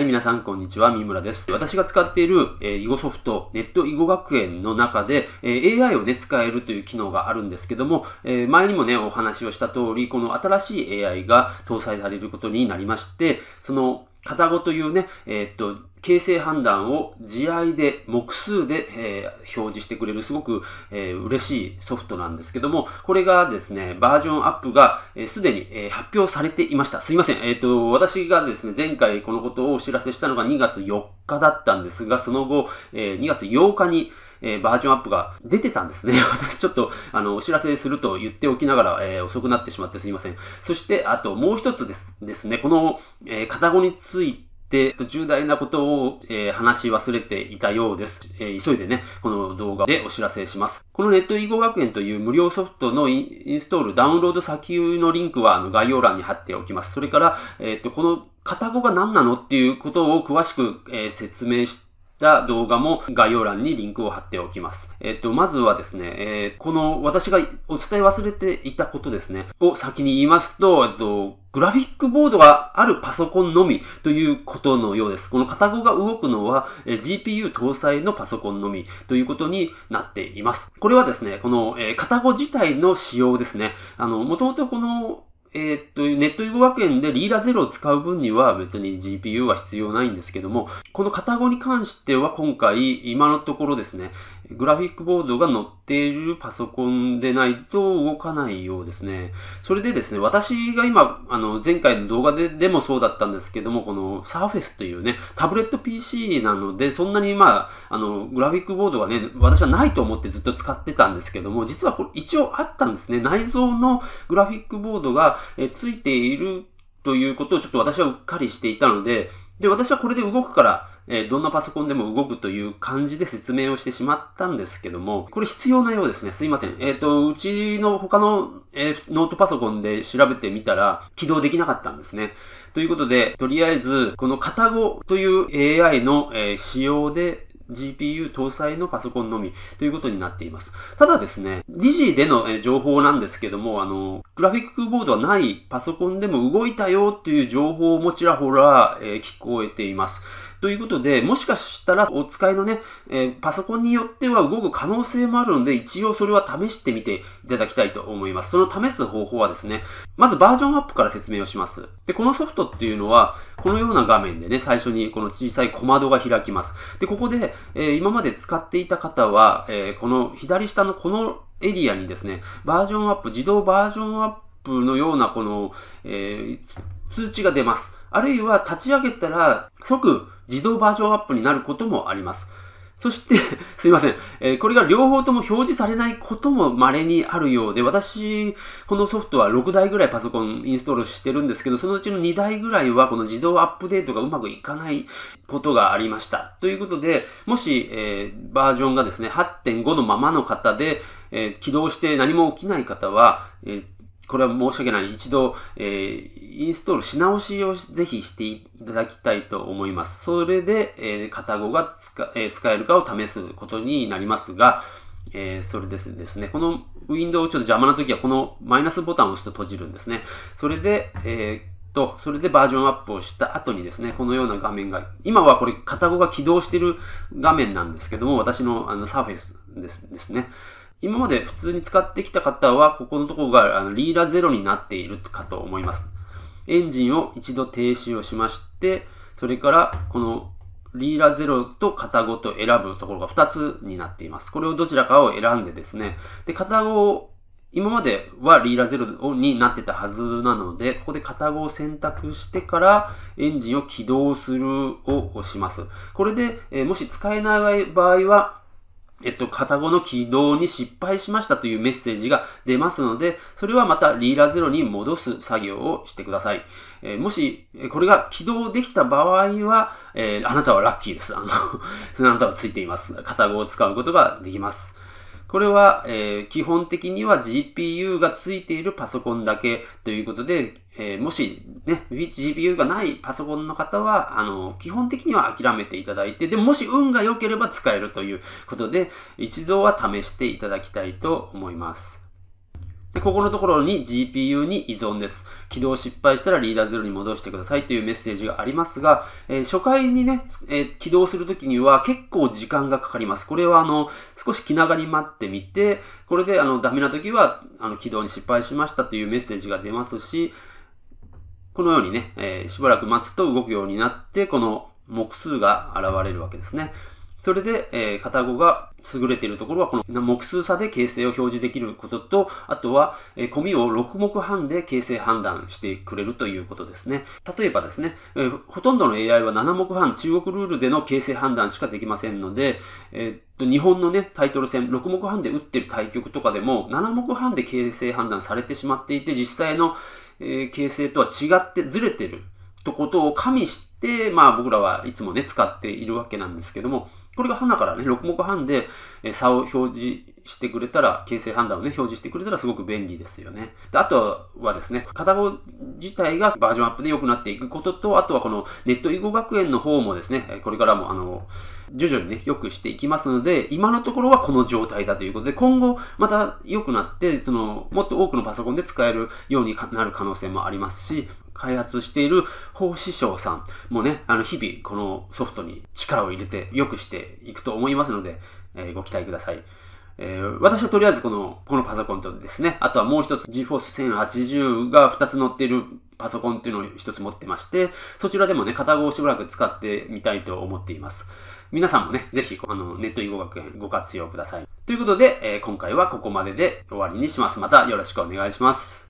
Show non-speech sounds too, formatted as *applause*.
はい、皆さん、こんにちは。三村です。私が使っている、えー、囲碁ソフト、ネット囲碁学園の中で、えー、AI をね、使えるという機能があるんですけども、えー、前にもね、お話をした通り、この新しい AI が搭載されることになりまして、その、カタゴというね、えー、っと、形成判断を字合で、目数で、えー、表示してくれるすごく、えー、嬉しいソフトなんですけども、これがですね、バージョンアップがすで、えー、に、えー、発表されていました。すいません。えっ、ー、と、私がですね、前回このことをお知らせしたのが2月4日だったんですが、その後、えー、2月8日に、えバージョンアップが出てたんですね。*laughs* 私ちょっと、あの、お知らせすると言っておきながら、えー、遅くなってしまってすいません。そして、あともう一つですですね、この、えー、カタゴについて、で、重大なことを、えー、話し忘れていたようです、えー、急いでね、この動画でお知らせします。このネット囲碁学園という無料ソフトのインストール、ダウンロード先のリンクはあの概要欄に貼っておきます。それから、えっ、と、この、片語が何なのっていうことを詳しく、え説明して、た動画も概要欄にリンクを貼っておきます。えっと、まずはですね、えー、この私がお伝え忘れていたことですね、を先に言いますと、えっと、グラフィックボードがあるパソコンのみということのようです。この片語が動くのは GPU 搭載のパソコンのみということになっています。これはですね、この片語自体の仕様ですね。あの、もともとこのえー、っと、ネット語学園でリーダーゼロを使う分には別に GPU は必要ないんですけども、このカタゴに関しては今回、今のところですね、グラフィックボードが載っているパソコンでないと動かないようですね。それでですね、私が今、あの、前回の動画ででもそうだったんですけども、この Surface というね、タブレット PC なので、そんなにまあ、あの、グラフィックボードがね、私はないと思ってずっと使ってたんですけども、実はこれ一応あったんですね。内蔵のグラフィックボードがえついているということをちょっと私はうっかりしていたので、で、私はこれで動くから、えどんなパソコンでも動くという感じで説明をしてしまったんですけども、これ必要なようですね。すいません。えっ、ー、と、うちの他の、えー、ノートパソコンで調べてみたら起動できなかったんですね。ということで、とりあえず、このタ語という AI の、えー、使用で GPU 搭載のパソコンのみということになっています。ただですね、理事での情報なんですけども、あの、グラフィックボードはないパソコンでも動いたよという情報もちらほら、えー、聞こえています。ということで、もしかしたらお使いのね、えー、パソコンによっては動く可能性もあるので、一応それは試してみていただきたいと思います。その試す方法はですね、まずバージョンアップから説明をします。で、このソフトっていうのは、このような画面でね、最初にこの小さい小窓が開きます。で、ここで、えー、今まで使っていた方は、えー、この左下のこのエリアにですね、バージョンアップ、自動バージョンアッププのようなこの、えー、通知が出ます。あるいは立ち上げたら即自動バージョンアップになることもあります。そして、*laughs* すいません、えー、これが両方とも表示されないことも稀にあるようで、私、このソフトは6台ぐらいパソコンインストールしてるんですけど、そのうちの2台ぐらいはこの自動アップデートがうまくいかないことがありました。ということで、もし、えー、バージョンがですね、8.5のままの方で、えー、起動して何も起きない方は、えーこれは申し訳ない。一度、えー、インストールし直しをぜひしていただきたいと思います。それで、えー、タ語が使,、えー、使えるかを試すことになりますが、えー、それですですね。このウィンドウをちょっと邪魔な時は、このマイナスボタンを押すと閉じるんですね。それで、えーと、それでバージョンアップをした後にですね、このような画面が、今はこれ、片ゴが起動してる画面なんですけども、私のあのサーフェスですですね。今まで普通に使ってきた方は、ここのところがあのリーラゼロになっているかと思います。エンジンを一度停止をしまして、それからこのリーラゼロと型ごと選ぶところが2つになっています。これをどちらかを選んでですね、で、型ごを今まではリーラゼロになってたはずなので、ここで型語を選択してからエンジンを起動するを押します。これで、えもし使えない場合は、えっと、片語の起動に失敗しましたというメッセージが出ますので、それはまたリーラゼロに戻す作業をしてください。えー、もし、これが起動できた場合は、えー、あなたはラッキーです。あの *laughs* そのあなたはついています。片語を使うことができます。これは、えー、基本的には GPU が付いているパソコンだけということで、えー、もしね、GPU がないパソコンの方は、あの、基本的には諦めていただいて、でもし運が良ければ使えるということで、一度は試していただきたいと思います。で、ここのところに GPU に依存です。起動失敗したらリーダーゼロに戻してくださいというメッセージがありますが、えー、初回にね、えー、起動するときには結構時間がかかります。これはあの、少し気長に待ってみて、これであの、ダメなときは、あの、起動に失敗しましたというメッセージが出ますし、このようにね、えー、しばらく待つと動くようになって、この目数が現れるわけですね。それで、えー、片語が優れているところは、この目数差で形成を表示できることと、あとは、えー、込みを6目半で形成判断してくれるということですね。例えばですね、えー、ほとんどの AI は7目半中国ルールでの形成判断しかできませんので、えー日本のね、タイトル戦、6目半で打ってる対局とかでも、7目半で形成判断されてしまっていて、実際の、え形成とは違って、ずれてるとことを加味して、まあ僕らはいつもね、使っているわけなんですけども、これが花からね、6目半で差を表示してくれたら、形成判断をね、表示してくれたらすごく便利ですよね。であとはですね、片方自体がバージョンアップで良くなっていくことと、あとはこのネット囲碁学園の方もですね、これからもあの、徐々にね、良くしていきますので、今のところはこの状態だということで、今後また良くなって、その、もっと多くのパソコンで使えるようになる可能性もありますし、開発している法師匠さんもね、あの、日々このソフトに力を入れて良くしていくと思いますので、えー、ご期待ください。えー、私はとりあえずこの、このパソコンとですね、あとはもう一つ GForce 1080が2つ載っているパソコンっていうのを一つ持ってまして、そちらでもね、片方しばらく使ってみたいと思っています。皆さんもね、ぜひ、あの、ネット囲碁学園ご活用ください。ということで、えー、今回はここまでで終わりにします。またよろしくお願いします。